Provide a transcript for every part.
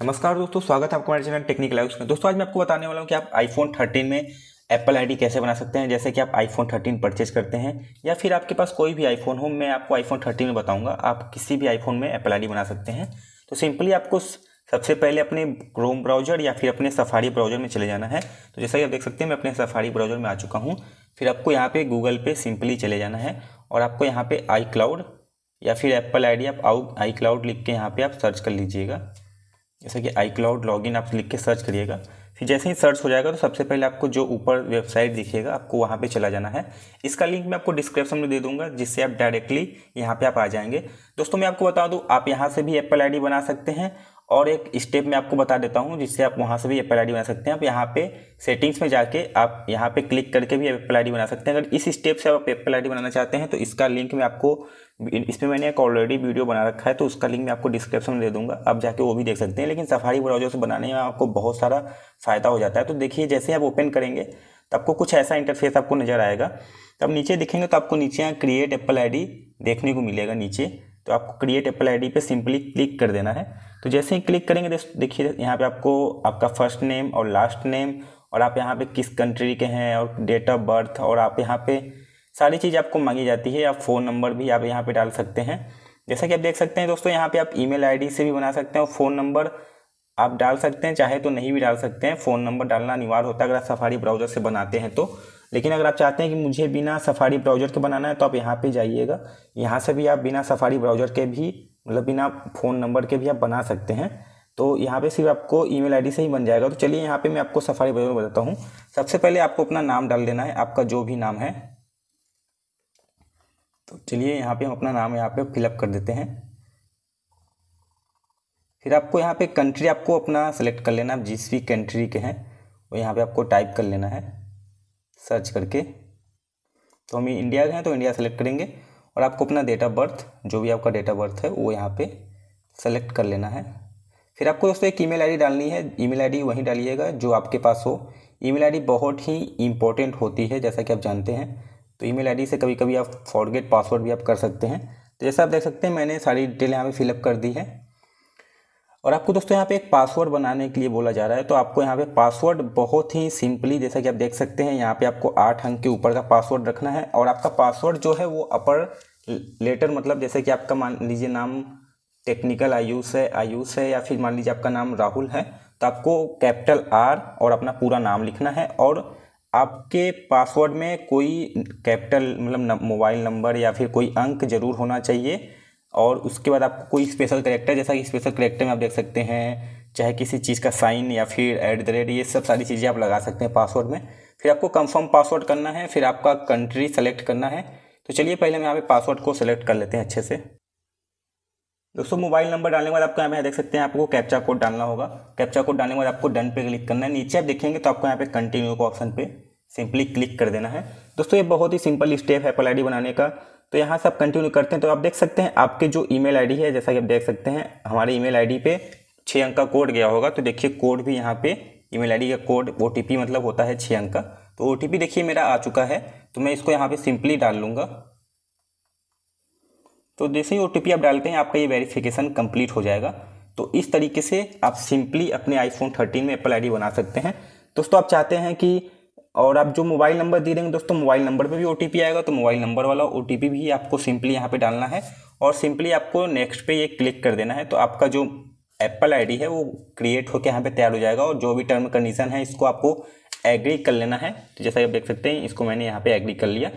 नमस्कार दोस्तों स्वागत है आपको हमारे चैनल टेक्निकल लाइक्स में दोस्तों आज मैं आपको बताने वाला हूँ कि आप आईफोन 13 में एप्पल आईडी कैसे बना सकते हैं जैसे कि आप आईफोन 13 परचेज करते हैं या फिर आपके पास कोई भी आईफोन हो मैं आपको आईफोन 13 में बताऊंगा आप किसी भी आईफोन में एप्पल आई बना सकते हैं तो सिंपली आपको सबसे पहले अपने क्रोम ब्राउजर या फिर अपने सफारी ब्राउजर में चले जाना है तो जैसा कि आप देख सकते हैं मैं अपने सफारी ब्राउजर में आ चुका हूँ फिर आपको यहाँ पे गूगल पे सिंपली चले जाना है और आपको यहाँ पे आई क्लाउड या फिर एप्पल आईडी आप आउ आई क्लाउड लिख के यहाँ पे आप सर्च कर लीजिएगा जैसे कि आई क्लाउड लॉगिन आप लिख के सर्च करिएगा फिर जैसे ही सर्च हो जाएगा तो सबसे पहले आपको जो ऊपर वेबसाइट दिखेगा आपको वहाँ पे चला जाना है इसका लिंक मैं आपको डिस्क्रिप्शन में दे दूंगा जिससे आप डायरेक्टली यहाँ पे आप आ जाएंगे दोस्तों मैं आपको बता दूँ आप यहाँ से भी एप्पल आईडी बना सकते हैं और एक स्टेप मैं आपको बता देता हूँ जिससे आप वहाँ से भी एप्पल आई बना सकते हैं आप यहाँ पे सेटिंग्स में जाके आप यहाँ पे क्लिक करके भी एप्पल आई बना सकते हैं अगर इस स्टेप से आप एप्पल आई बनाना चाहते हैं तो इसका लिंक मैं आपको इसमें मैंने एक ऑलरेडी वीडियो बना रखा है तो उसका लिंक मैं आपको डिस्क्रिप्शन में दे दूँगा आप जाके वो भी देख सकते हैं लेकिन सफारी ब्राउजर से बनाने में आपको बहुत सारा फ़ायदा हो जाता है तो देखिए जैसे आप ओपन करेंगे तो आपको कुछ ऐसा इंटरफेस आपको नज़र आएगा तब नीचे देखेंगे तो आपको नीचे यहाँ क्रिएट एप्पल आई देखने को मिलेगा नीचे तो आपको क्रिएट एप्पल आईडी पे सिंपली क्लिक कर देना है तो जैसे ही क्लिक करेंगे देखिए यहाँ पे आपको आपका फर्स्ट नेम और लास्ट नेम और आप यहाँ पे किस कंट्री के हैं और डेट ऑफ बर्थ और आप यहाँ पे सारी चीज़ आपको मांगी जाती है आप फ़ोन नंबर भी आप यहाँ पे डाल सकते हैं जैसा कि आप देख सकते हैं दोस्तों यहाँ पे आप ईमेल आईडी से भी बना सकते हैं और फ़ोन नंबर आप डाल सकते हैं चाहे तो नहीं भी डाल सकते हैं फ़ोन नंबर डालना अनिवार्य होता है अगर आप सफारी ब्राउज़र से बनाते हैं तो लेकिन अगर आप चाहते हैं कि मुझे बिना सफारी ब्राउज़र के बनाना है तो आप यहाँ पे जाइएगा यहाँ से भी आप बिना सफारी ब्राउज़र के भी मतलब बिना फ़ोन नंबर के भी आप बना सकते हैं तो यहाँ पे सिर्फ आपको ईमेल आईडी से ही बन जाएगा तो चलिए यहाँ पे मैं आपको सफारी ब्राउज़र बताता हूँ सबसे पहले आपको अपना नाम डाल देना है आपका जो भी नाम है तो चलिए यहाँ पे हम अपना नाम यहाँ पे फिलअप कर देते हैं फिर आपको यहाँ पे कंट्री आपको अपना सेलेक्ट कर लेना है जिस भी कंट्री के हैं वो यहाँ पे आपको टाइप कर लेना है सर्च करके तो हम इंडिया गए तो इंडिया सेलेक्ट करेंगे और आपको अपना डेट ऑफ बर्थ जो भी आपका डेट ऑफ बर्थ है वो यहाँ पे सेलेक्ट कर लेना है फिर आपको दोस्तों एक ईमेल आईडी डालनी है ईमेल आईडी वहीं डालिएगा जो आपके पास हो ईमेल आईडी बहुत ही इंपॉर्टेंट होती है जैसा कि आप जानते हैं तो ईमेल आईडी से कभी कभी आप फॉरगेट पासवर्ड भी आप कर सकते हैं तो जैसा आप देख सकते हैं मैंने सारी डिटेल यहाँ पर फिलअप कर दी है और आपको दोस्तों यहाँ पे एक पासवर्ड बनाने के लिए बोला जा रहा है तो आपको यहाँ पे पासवर्ड बहुत ही सिंपली जैसा कि आप देख सकते हैं यहाँ पे आपको आठ अंक के ऊपर का पासवर्ड रखना है और आपका पासवर्ड जो है वो अपर लेटर मतलब जैसे कि आपका मान लीजिए नाम टेक्निकल आयुष है आयुष है या फिर मान लीजिए आपका नाम राहुल है तो आपको कैपिटल आर और अपना पूरा नाम लिखना है और आपके पासवर्ड में कोई कैपिटल मतलब मोबाइल नंबर या फिर कोई अंक जरूर होना चाहिए और उसके बाद आपको कोई स्पेशल करेक्टर जैसा कि स्पेशल करेक्टर में आप देख सकते हैं चाहे किसी चीज़ का साइन या फिर एट द रेट ये सब सारी चीज़ें आप लगा सकते हैं पासवर्ड में फिर आपको कंफर्म पासवर्ड करना है फिर आपका कंट्री सेलेक्ट करना है तो चलिए पहले हम यहाँ पे पासवर्ड को सेलेक्ट कर लेते हैं अच्छे से दोस्तों मोबाइल नंबर डालने के बाद आपको यहाँ पे देख सकते हैं आपको कैप्चा कोड डालना होगा कैप्चा कोड डालने के बाद आपको डन पे क्लिक करना है नीचे आप देखेंगे तो आपको यहाँ पे कंटिन्यू का ऑप्शन पे सिंपली क्लिक कर देना है दोस्तों ये बहुत ही सिंपल स्टेप है एप्पल आई बनाने का तो यहाँ से आप कंटिन्यू करते हैं तो आप देख सकते हैं आपके जो ईमेल आईडी है जैसा कि आप देख सकते हैं हमारे ईमेल आईडी पे छः अंक का कोड गया होगा तो देखिए कोड भी यहाँ पे ईमेल आईडी का कोड ओ मतलब होता है छः अंक का तो ओ देखिए मेरा आ चुका है तो मैं इसको यहाँ पर सिंपली डाल लूँगा तो जैसे ही ओ आप डालते हैं आपका ये वेरिफिकेशन कंप्लीट हो जाएगा तो इस तरीके से आप सिंपली अपने आईफोन 13 में एप्पल आईडी बना सकते हैं दोस्तों आप चाहते हैं कि और आप जो मोबाइल नंबर दे देंगे दोस्तों मोबाइल नंबर पे भी ओ आएगा तो मोबाइल नंबर वाला ओ भी आपको सिंपली यहाँ पे डालना है और सिंपली आपको नेक्स्ट पे ये क्लिक कर देना है तो आपका जो एप्पल आईडी है वो क्रिएट होकर यहाँ पे तैयार हो जाएगा और जो भी टर्म कंडीशन है इसको आपको एग्री कर लेना है तो जैसा आप देख सकते हैं इसको मैंने यहाँ पर एग्री कर लिया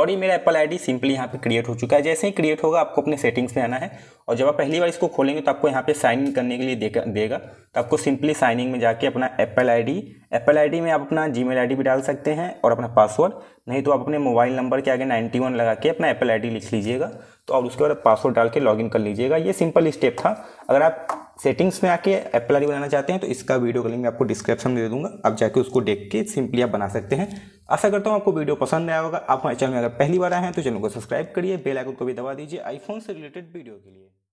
और ये मेरा एप्पल आई सिंपली यहाँ पे क्रिएट हो चुका है जैसे ही क्रिएट होगा आपको अपने सेटिंग्स में आना है और जब आप पहली बार इसको खोलेंगे तो आपको यहाँ पे साइन इन करने के लिए देगा तो आपको सिंपली साइनिंग में जाके अपना एप्पल आई एप्पल आई में आप अपना जी मेल भी डाल सकते हैं और अपना पासवर्ड नहीं तो आप अपने मोबाइल नंबर के आगे 91 लगा के अपना एप्पल आई लिख लीजिएगा तो आप उसके बाद पासवर्ड डाल के लॉगिन कर लीजिएगा ये सिंपल स्टेप था अगर आप सेटिंग्स में आके एप्पल आई बनाना चाहते हैं तो इसका वीडियो का लिंक मैं आपको डिस्क्रिप्शन में दे दूँगा आप जाके उसको देख के सिंपली आप बना सकते हैं आशा करता हूँ आपको वीडियो पसंद आया होगा आप हमारे चैनल में अगर पहली बार आए हैं तो चैनल को सब्सक्राइब करिए बेल को भी दबा दीजिए आईफोन से रिलेटेड वीडियो के लिए